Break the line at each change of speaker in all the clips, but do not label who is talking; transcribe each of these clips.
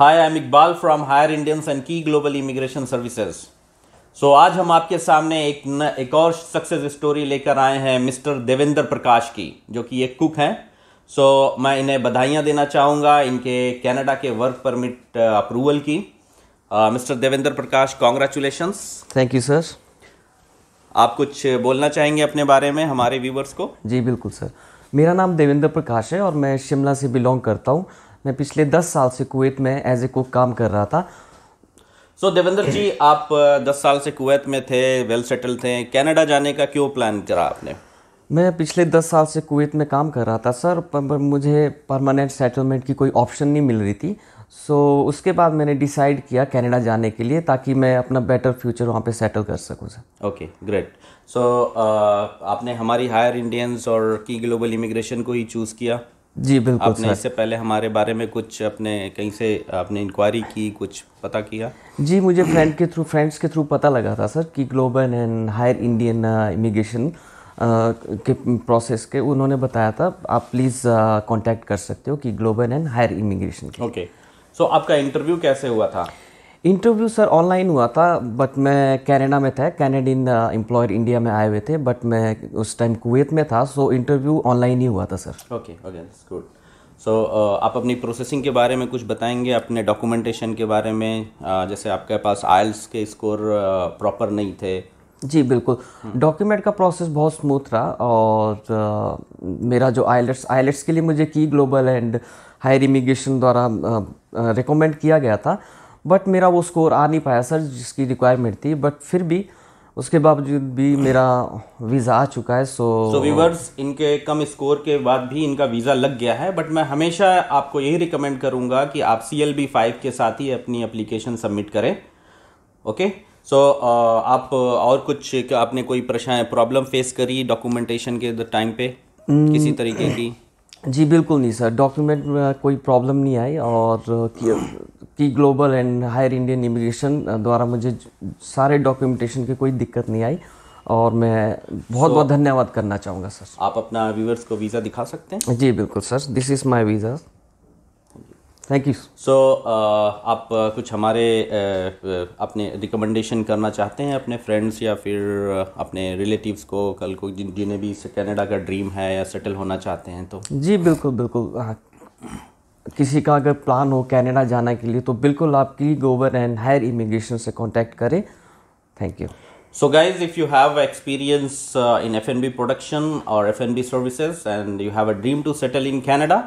Hi I am Iqbal from hire Indians and की global immigration services so आज हम आपके सामने एक न, एक और सक्सेस स्टोरी लेकर आए हैं मिस्टर देवेंद्र प्रकाश की जो कि एक कुक हैं सो so, मैं इन्हें बधाइयाँ देना चाहूँगा इनके कनाडा के वर्क परमिट अप्रूवल की mister Devendra Prakash congratulations thank you sir आप कुछ बोलना चाहेंगे अपने बारे में हमारे व्यूवर्स को
जी बिल्कुल सर मेरा नाम देवेंद्र प्रकाश है और मैं शिमला से बिलोंग करता हूँ मैं पिछले दस साल से कुवैत में एज ए कुक काम कर रहा था
सो so, देवेंद्र जी आप दस साल से कुवैत में थे वेल सेटल थे कनाडा जाने का क्यों प्लान करा आपने
मैं पिछले दस साल से कुवैत में काम कर रहा था सर पर मुझे परमानेंट सेटलमेंट की कोई ऑप्शन नहीं मिल रही थी सो so, उसके बाद मैंने डिसाइड किया कनाडा जाने के लिए ताकि मैं अपना बेटर फ्यूचर वहाँ पे सेटल कर
सकूँ सर ओके ग्रेट सो आपने हमारी हायर इंडियंस और की ग्लोबल इमिग्रेशन को ही चूज़ किया जी बिल्कुल आपने इससे पहले हमारे बारे में कुछ अपने कहीं से आपने इंक्वायरी की कुछ पता किया जी मुझे फ्रेंड
के थ्रू फ्रेंड्स के थ्रू पता लगा था सर कि global and hire Indian immigration के प्रोसेस के उन्होंने बताया था आप प्लीज़ कांटेक्ट uh, कर सकते हो कि global and hire immigration okay
so आपका इंटरव्यू कैसे हुआ था
इंटरव्यू सर ऑनलाइन हुआ था बट मैं कैनेडा में था कैनेडियन एम्प्लॉयर इंडिया में आए हुए थे बट मैं उस टाइम कुवैत में था सो इंटरव्यू ऑनलाइन ही हुआ था sir
okay okay good so आप अपनी प्रोसेसिंग के बारे में कुछ बताएंगे अपने डॉक्यूमेंटेशन के बारे में uh, जैसे आपके पास आयल्स के स्कोर प्रॉपर uh, नहीं थे
जी बिल्कुल डॉक्यूमेंट hmm. का प्रोसेस बहुत स्मूथ रहा और uh, मेरा जो आइलेट्स आइलेट्स के लिए मुझे की ग्लोबल एंड हायर इमिग्रेशन द्वारा रिकमेंड uh, uh, किया गया था बट मेरा वो स्कोर आ नहीं पाया सर जिसकी रिक्वायरमेंट थी बट फिर भी उसके बावजूद भी मेरा वीज़ा आ चुका है सो सो व्यूवर्स
इनके कम स्कोर के बाद भी इनका वीज़ा लग गया है बट मैं हमेशा आपको यही रिकमेंड करूँगा कि आप सी एल बी फाइव के साथ ही अपनी अप्लीकेशन सबमिट करें okay okay? So so, uh, आप और कुछ आपने कोई परेशान प्रॉब्लम फेस करी डॉक्यूमेंटेशन के टाइम पे
किसी तरीके की जी बिल्कुल नहीं सर डॉक्यूमेंट में कोई प्रॉब्लम नहीं आई और कि global and hire Indian immigration द्वारा मुझे सारे डॉक्यूमेंटेशन की कोई दिक्कत नहीं आई और मैं बहुत so, बहुत धन्यवाद करना चाहूँगा सर
आप अपना व्यूवर्स को वीज़ा दिखा सकते हैं
जी बिल्कुल sir this is my visa thank you
so आप कुछ हमारे uh, अपने रिकमेंडेशन करना चाहते हैं अपने फ्रेंड्स या फिर अपने रिलेटिव्स को कल को जिन जिन्हें भी कनाडा का ड्रीम है या सेटल होना चाहते हैं तो
जी बिल्कुल बिल्कुल हाँ किसी का अगर प्लान हो कैनेडा जाने के लिए तो बिल्कुल आप की गोवर एंड हायर इमिग्रेशन से कॉन्टैक्ट करें thank you
so guys if you have experience in F N B production और F N B services and you have a dream to settle in Canada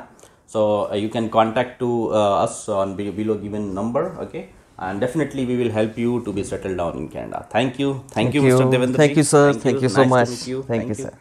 so you can contact to us on below given number okay and definitely we will help you to be settle down in Canada thank you thank you mister thank you sir thank you so much thank you sir